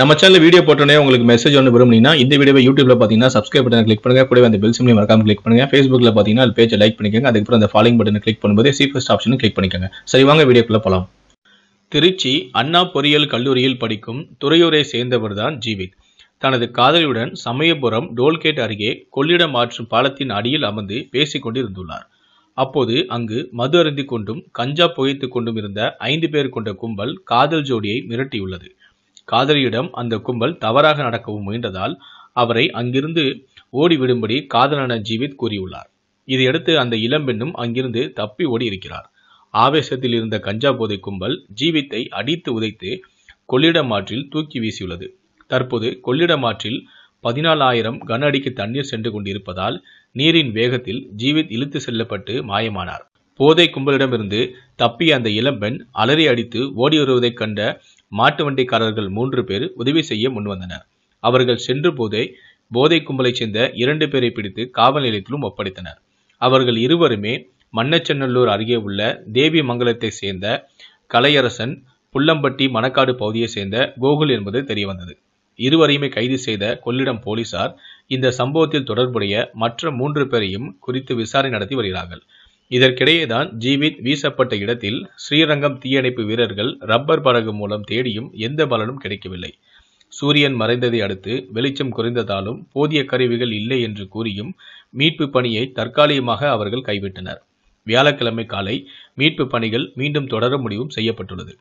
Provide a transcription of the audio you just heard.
நம்ம channel video போட்டோன்னே உங்களுக்கு மெசேஜ் ஒன்று விரும்புனீங்கன்னா இந்த வீடியோ யூடியூப்ல பார்த்தீங்கன்னா சப்ஸ்கிரைப் பண்ணி கிளிக் பண்ணுங்க கூட அந்த பெல் சிம்லி மறக்காம கிளிக் பண்ணுங்க ஃபேஸ்புக்கில் பார்த்தீங்கன்னா பேஜ் லைக் பண்ணிக்கோங்க அதுக்கப்புறம் அந்த ஃபாலோயிங் பட்டன் கிளிக் பண்ணும்போது சி ஃபஸ்ட் ஆப்ஷன் கிளிக் பண்ணிக்கோங்க சரி வாங்க வீடியோக்குள்ள போகலாம் திருச்சி அண்ணா பொறியியல் கல்லூரியில் படிக்கும் துறையூரை சேர்ந்தவர் தான் ஜீவித் தனது காதலியுடன் சமயபுரம் டோல்கேட் அருகே கொள்ளிடம் மாற்றும் பாலத்தின் அடியில் அமர்ந்து பேசிக்கொண்டிருந்துள்ளார் அப்போது அங்கு மது அருந்தி கொண்டும் கஞ்சா புகைத்து கொண்டும் இருந்த ஐந்து பேர் கொண்ட கும்பல் காதல் ஜோடியை மிரட்டியுள்ளது காதலியிடம் அந்த கும்பல் தவறாக நடக்கவும் முயன்றதால் அவரை அங்கிருந்து ஓடிவிடும்படி காதலான ஜீவித் கூறியுள்ளார் இதையடுத்து அந்த இளம்பெண்ணும் அங்கிருந்து தப்பி ஓடி இருக்கிறார் ஆவேசத்தில் இருந்த கஞ்சா போதை கும்பல் ஜீவித்தை அடித்து உதைத்து கொள்ளிடம் ஆற்றில் தூக்கி வீசியுள்ளது தற்போது கொள்ளிடம் ஆற்றில் பதினாலாயிரம் கன அடிக்கு தண்ணீர் சென்று கொண்டிருப்பதால் நீரின் வேகத்தில் ஜீவித் இழுத்து செல்லப்பட்டு மாயமானார் போதை கும்பலிடமிருந்து தப்பிய அந்த இளம்பெண் அலறி அடித்து ஓடி வருவதைக் கண்ட மாட்டு வண்டிக்காரர்கள் மூன்று பேர் உதவி செய்ய முன்வந்தனர் அவர்கள் சென்ற போதே போதை கும்பலைச் சேர்ந்த இரண்டு பேரை பிடித்து காவல் நிலையத்திலும் ஒப்படைத்தனர் அவர்கள் இருவருமே மன்னச்சென்னல்லூர் அருகே உள்ள தேவி மங்கலத்தை சேர்ந்த கலையரசன் புள்ளம்பட்டி மணக்காடு பகுதியை சேர்ந்த கோகுல் என்பது தெரியவந்தது இருவரையுமே கைது செய்த கொள்ளிடம் போலீசார் இந்த சம்பவத்தில் தொடர்புடைய மற்ற மூன்று பேரையும் குறித்து விசாரணை நடத்தி வருகிறார்கள் இதற்கிடையேதான் ஜீவித் வீசப்பட்ட இடத்தில் ஸ்ரீரங்கம் தீயணைப்பு வீரர்கள் ரப்பர் படகு மூலம் தேடியும் எந்த பலனும் கிடைக்கவில்லை சூரியன் மறைந்ததை அடுத்து வெளிச்சம் குறைந்ததாலும் போதிய கருவிகள் இல்லை என்று கூறியும் மீட்பு பணியை தற்காலிகமாக அவர்கள் கைவிட்டனர் வியாழக்கிழமை காலை மீட்பு பணிகள் மீண்டும் தொடர முடிவும் செய்யப்பட்டுள்ளது